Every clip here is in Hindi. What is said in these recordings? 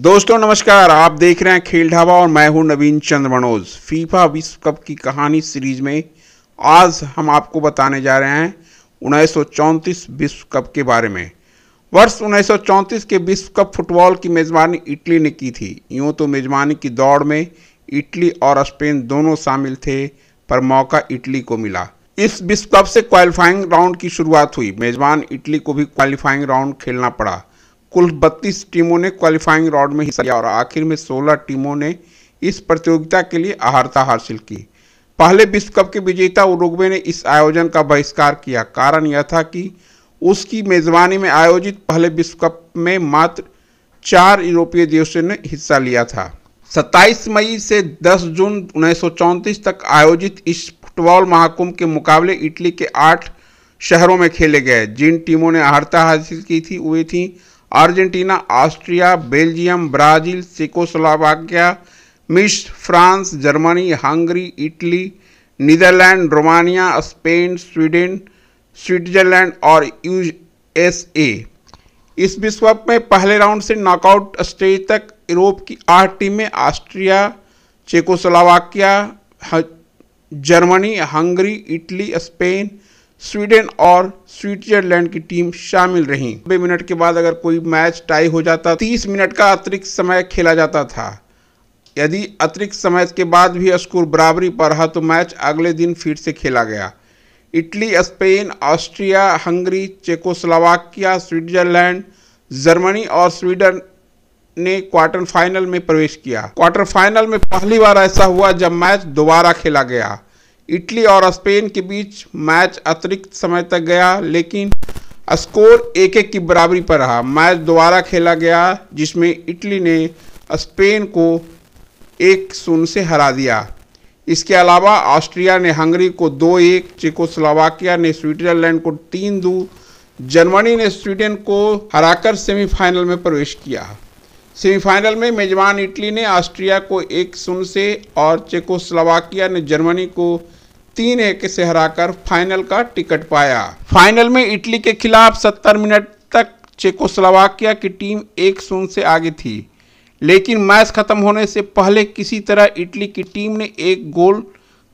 दोस्तों नमस्कार आप देख रहे हैं खेल ढाबा और मैं हूं नवीन चंद्र मनोज फीफा विश्व कप की कहानी सीरीज में आज हम आपको बताने जा रहे हैं उन्नीस विश्व कप के बारे में वर्ष उन्नीस के विश्व कप फुटबॉल की मेज़बानी इटली ने की थी यूँ तो मेज़बानी की दौड़ में इटली और स्पेन दोनों शामिल थे पर मौका इटली को मिला इस विश्व कप से क्वालिफाइंग राउंड की शुरुआत हुई मेज़बान इटली को भी क्वालिफाइंग राउंड खेलना पड़ा कुल 32 टीमों ने क्वालिफाइंग राउंड में हिस्सा लिया और आखिर में 16 टीमों ने इस प्रतियोगिता के लिए अहर्ता हासिल की पहले विश्व कप के विजेता उरुग्वे ने इस आयोजन का बहिष्कार किया कारण यह था कि उसकी मेजबानी में आयोजित पहले विश्व कप में मात्र चार यूरोपीय देशों ने हिस्सा लिया था 27 मई से 10 जून उन्नीस तक आयोजित इस फुटबॉल महाकुंभ के मुकाबले इटली के आठ शहरों में खेले गए जिन टीमों ने अहर्ता हासिल की थी वे थी Argentina Austria Belgium Brazil Czechoslovakia मिश्र France Germany Hungary Italy Netherlands Romania Spain Sweden Switzerland और यूएसए इस विश्व कप में पहले राउंड से नॉकआउट स्टेज तक यूरोप की आठ टीमें Austria Czechoslovakia Germany Hungary Italy Spain Sweden और स्विट्जरलैंड की टीम शामिल रही नब्बे मिनट के बाद अगर कोई मैच टाई हो जाता तीस मिनट का अतिरिक्त समय खेला जाता था यदि अतिरिक्त समय के बाद भी स्कोर बराबरी पर रहा तो मैच अगले दिन फिर से खेला गया Italy Spain Austria Hungary Czechoslovakia Switzerland Germany और स्वीडन ने क्वार्टर फाइनल में प्रवेश किया क्वार्टर फाइनल में पहली बार ऐसा हुआ जब मैच दोबारा खेला गया इटली और स्पेन के बीच मैच अतिरिक्त समय तक गया लेकिन स्कोर एक एक की बराबरी पर रहा मैच दोबारा खेला गया जिसमें इटली ने स्पेन को एक शून्य से हरा दिया इसके अलावा ऑस्ट्रिया ने हंगरी को दो एक चेकोस्लोवाकिया ने स्विट्जरलैंड को तीन दो जर्मनी ने स्वीडन को हराकर सेमीफाइनल में प्रवेश किया सेमीफाइनल में मेजबान इटली ने ऑस्ट्रिया को एक शून्य से और चेकोस्लोवाकिया ने जर्मनी को तीन एक से हराकर फाइनल का टिकट पाया फाइनल में इटली के खिलाफ 70 मिनट तक चेकोस्लोवाकिया की टीम एक शून्य से आगे थी लेकिन मैच खत्म होने से पहले किसी तरह इटली की टीम ने एक गोल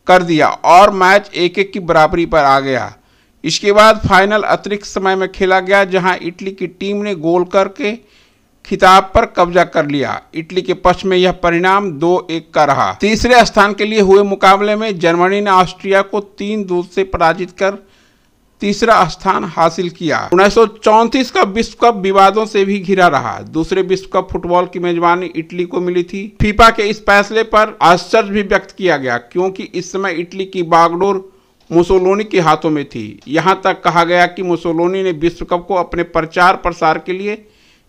कर दिया और मैच एक एक की बराबरी पर आ गया इसके बाद फाइनल अतिरिक्त समय में खेला गया जहां इटली की टीम ने गोल करके खिताब पर कब्जा कर लिया इटली के पक्ष में यह परिणाम दो एक का रहा तीसरे स्थान के लिए हुए मुकाबले में जर्मनी ने ऑस्ट्रिया को तीन दो से पराजित कर तीसरा स्थान हासिल किया उन्नीस का विश्व कप विवादों से भी घिरा रहा दूसरे विश्व कप फुटबॉल की मेजबानी इटली को मिली थी फीफा के इस फैसले पर आश्चर्य भी व्यक्त किया गया क्योंकि इस समय इटली की बागडोर मुसोलोनी के हाथों में थी यहाँ तक कहा गया कि मुसोलोनी ने विश्व कप को अपने प्रचार प्रसार के लिए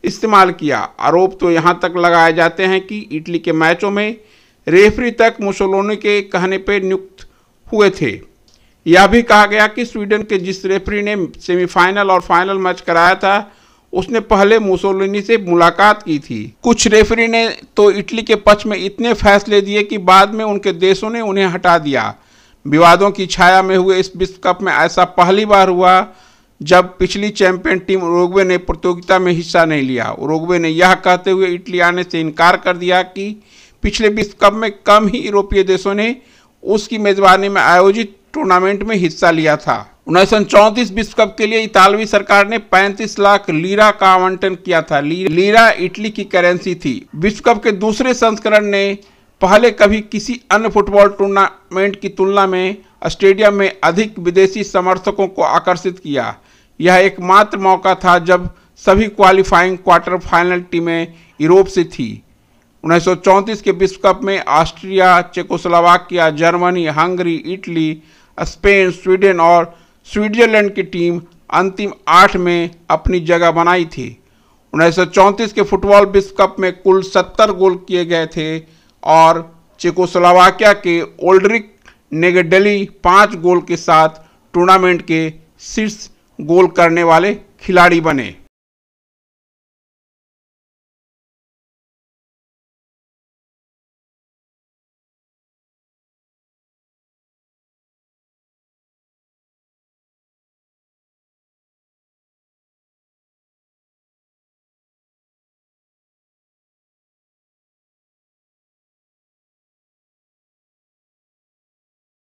इस्तेमाल किया आरोप तो यहाँ तक लगाए जाते हैं कि इटली के मैचों में रेफरी तक मुसोलोनी के कहने पर नियुक्त हुए थे यह भी कहा गया कि स्वीडन के जिस रेफरी ने सेमीफाइनल और फाइनल मैच कराया था उसने पहले मुसोलिनी से मुलाकात की थी कुछ रेफरी ने तो इटली के पक्ष में इतने फैसले दिए कि बाद में उनके देशों ने उन्हें हटा दिया विवादों की छाया में हुए इस विश्व कप में ऐसा पहली बार हुआ जब पिछली चैंपियन टीम उरुग्वे ने प्रतियोगिता में हिस्सा नहीं लिया उरुग्वे ने यह कहते हुए इटली आने से इनकार कर दिया कि पिछले विश्व कप में कम ही यूरोपीय देशों ने उसकी मेजबानी में आयोजित टूर्नामेंट में हिस्सा लिया था उन्नीस सौ विश्व कप के लिए इतालवी सरकार ने 35 लाख लीरा का आवंटन किया था लीरा इटली की करेंसी थी विश्व कप के दूसरे संस्करण ने पहले कभी किसी अन्य फुटबॉल टूर्नामेंट की तुलना में स्टेडियम में अधिक विदेशी समर्थकों को आकर्षित किया यह एकमात्र मौका था जब सभी क्वालिफाइंग क्वार्टर फाइनल टीमें यूरोप से थी 1934 के विश्व कप में Austria Czechoslovakia Germany Hungary Italy Spain Sweden और स्विट्जरलैंड की टीम अंतिम आठ में अपनी जगह बनाई थी 1934 के फुटबॉल विश्व कप में कुल 70 गोल किए गए थे और चेकोस्लोवाकिया के ओल्ड्रिक नेगेडली पाँच गोल के साथ टूर्नामेंट के शीर्ष गोल करने वाले खिलाड़ी बने